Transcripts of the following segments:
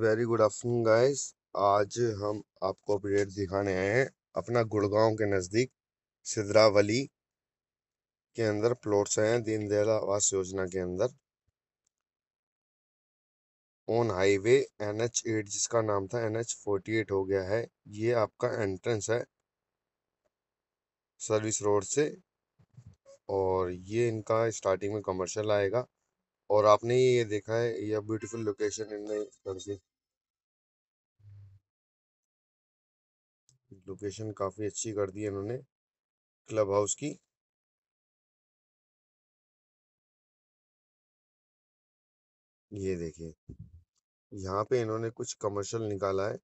very good afternoon guys आज हम आपको अपडेट दिखाने आए हैं अपना गुड़गांव के नज़दीक सिद्रावली के अंदर प्लॉट्स हैं दीनदयाल आवास योजना के अंदर on highway N H eight जिसका नाम था एन एच फोर्टी एट हो गया है ये आपका एंट्रेंस है सर्विस रोड से और ये इनका स्टार्टिंग में कमर्शियल आएगा और आपने ये देखा है ये beautiful location in country location काफ़ी अच्छी कर दी है इन्होंने क्लब हाउस की ये देखिए यहाँ पे इन्होंने कुछ कमर्शियल निकाला है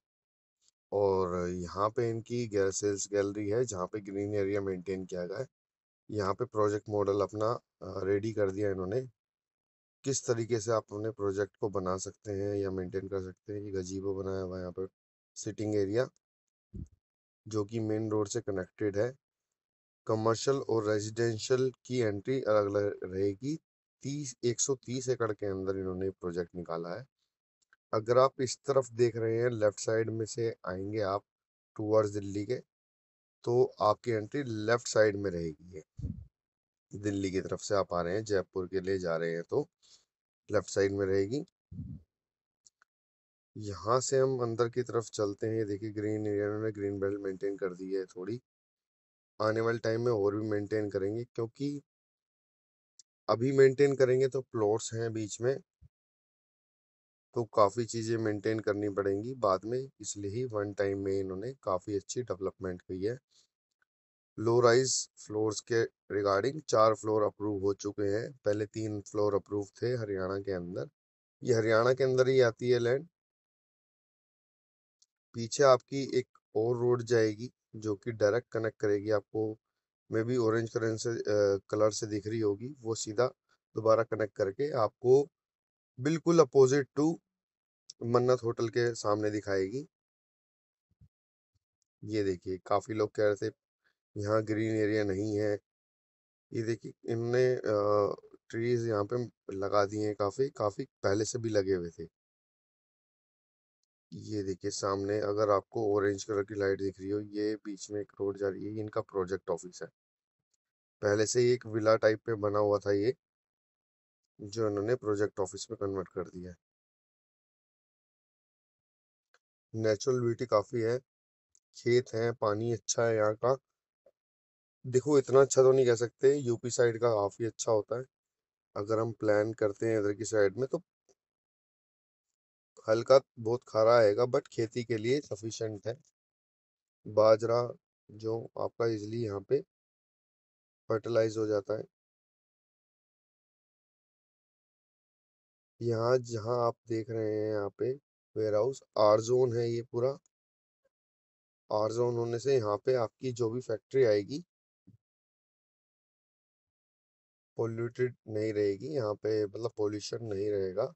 और यहाँ पे इनकी सेल्स गैलरी है जहाँ पे ग्रीन एरिया मेंटेन किया गया है यहाँ पे प्रोजेक्ट मॉडल अपना रेडी कर दिया इन्होंने किस तरीके से आप अपने प्रोजेक्ट को बना सकते हैं या मेंटेन कर सकते हैं एक अजीबो बनाया हुआ है यहाँ पर सिटिंग एरिया जो कि मेन रोड से कनेक्टेड है कमर्शियल और रेजिडेंशियल की एंट्री अलग अलग रहेगी तीस एक सौ तीस एकड़ के अंदर इन्होंने प्रोजेक्ट निकाला है अगर आप इस तरफ देख रहे हैं लेफ्ट साइड में से आएंगे आप टूवर्ड्स दिल्ली के तो आपकी एंट्री लेफ्ट साइड में रहेगी दिल्ली की तरफ से आप आ रहे हैं जयपुर के लिए जा रहे हैं तो लेफ्ट साइड में रहेगी यहाँ से हम अंदर की तरफ चलते हैं ये देखिए ग्रीन एरिया उन्होंने ग्रीन बेल्ट मेंटेन कर दी है थोड़ी आने वाले टाइम में और भी मेंटेन करेंगे क्योंकि अभी मेंटेन करेंगे तो प्लॉट्स हैं बीच में तो काफ़ी चीज़ें मेंटेन करनी पड़ेंगी बाद में इसलिए ही वन टाइम में इन्होंने काफ़ी अच्छी डेवलपमेंट की है लो राइज फ्लोर्स के रिगार्डिंग चार फ्लोर अप्रूव हो चुके हैं पहले तीन फ्लोर अप्रूव थे हरियाणा के अंदर ये हरियाणा के अंदर ही आती है लैंड पीछे आपकी एक और रोड जाएगी जो कि डायरेक्ट कनेक्ट करेगी आपको मे भी ऑरेंज कलर से कलर से दिख रही होगी वो सीधा दोबारा कनेक्ट करके आपको बिल्कुल अपोजिट टू मन्नत होटल के सामने दिखाएगी ये देखिए काफ़ी लोग कह रहे थे यहाँ ग्रीन एरिया नहीं है ये देखिए इनने ट्रीज यहाँ पे लगा दिए हैं काफी काफी पहले से भी लगे हुए थे ये देखिए सामने अगर आपको ऑरेंज कलर की लाइट दिख रही हो ये बीच में एक रोड जा रही है इनका प्रोजेक्ट ऑफिस है पहले से ही एक विला टाइप पे बना हुआ था ये जो इन्होंने प्रोजेक्ट ऑफिस में कन्वर्ट कर दिया है नेचुरल ब्यूटी काफ़ी है खेत है पानी अच्छा है यहाँ का देखो इतना अच्छा तो नहीं कह सकते यूपी साइड का काफ़ी अच्छा होता है अगर हम प्लान करते हैं इधर की साइड में तो हल्का बहुत खारा आएगा बट खेती के लिए सफिशेंट है बाजरा जो आपका इजली यहाँ पे फर्टिलाइज हो जाता है यहाँ जहाँ आप देख रहे हैं यहाँ पे वेयर हाउस आर जोन है ये पूरा आर जोन होने से यहाँ पे आपकी जो भी फैक्ट्री आएगी पोल्यूटेड नहीं रहेगी यहाँ पे मतलब पोल्यूशन नहीं रहेगा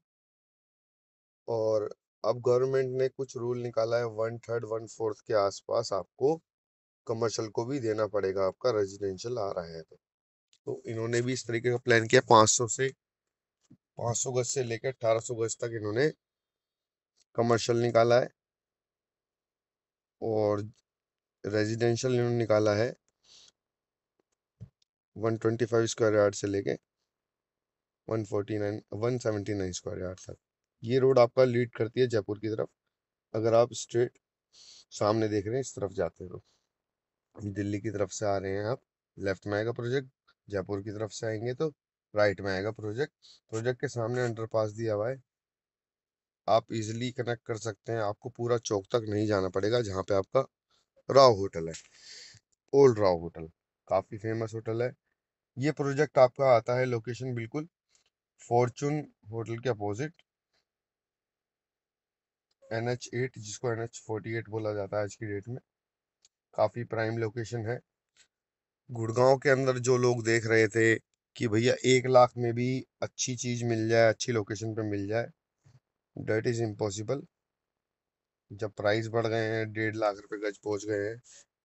और अब गवर्नमेंट ने कुछ रूल निकाला है वन थर्ड वन फोर्थ के आसपास आपको कमर्शियल को भी देना पड़ेगा आपका रेजिडेंशियल आ रहा है तो तो इन्होंने भी इस तरीके का प्लान किया 500 से 500 गज से लेकर सौ गज तक इन्होंने कमर्शियल निकाला है और रेजिडेंशियल इन्होंने निकाला है 125 स्क्वायर यार्ड से लेके 149 179 स्क्वायर यार्ड तक ये रोड आपका लीड करती है जयपुर की तरफ अगर आप स्ट्रेट सामने देख रहे हैं इस तरफ जाते हो दिल्ली की तरफ से आ रहे हैं आप लेफ्ट में आएगा प्रोजेक्ट जयपुर की तरफ से आएंगे तो राइट में आएगा प्रोजेक्ट प्रोजेक्ट के सामने अंडरपास दिया हुआ है आप इजीली कनेक्ट कर सकते हैं आपको पूरा चौक तक नहीं जाना पड़ेगा जहाँ पे आपका राव होटल है ओल्ड राव होटल काफ़ी फेमस होटल है ये प्रोजेक्ट आपका आता है लोकेशन बिल्कुल फॉर्चून होटल के अपोजिट एन एच एट जिसको एन एच फोर्टी एट बोला जाता है आज की डेट में काफ़ी प्राइम लोकेशन है गुड़गांव के अंदर जो लोग देख रहे थे कि भैया एक लाख में भी अच्छी चीज़ मिल जाए अच्छी लोकेशन पे मिल जाए डेट इज़ इम्पॉसिबल जब प्राइस बढ़ गए हैं डेढ़ लाख रुपए गज पहुंच गए हैं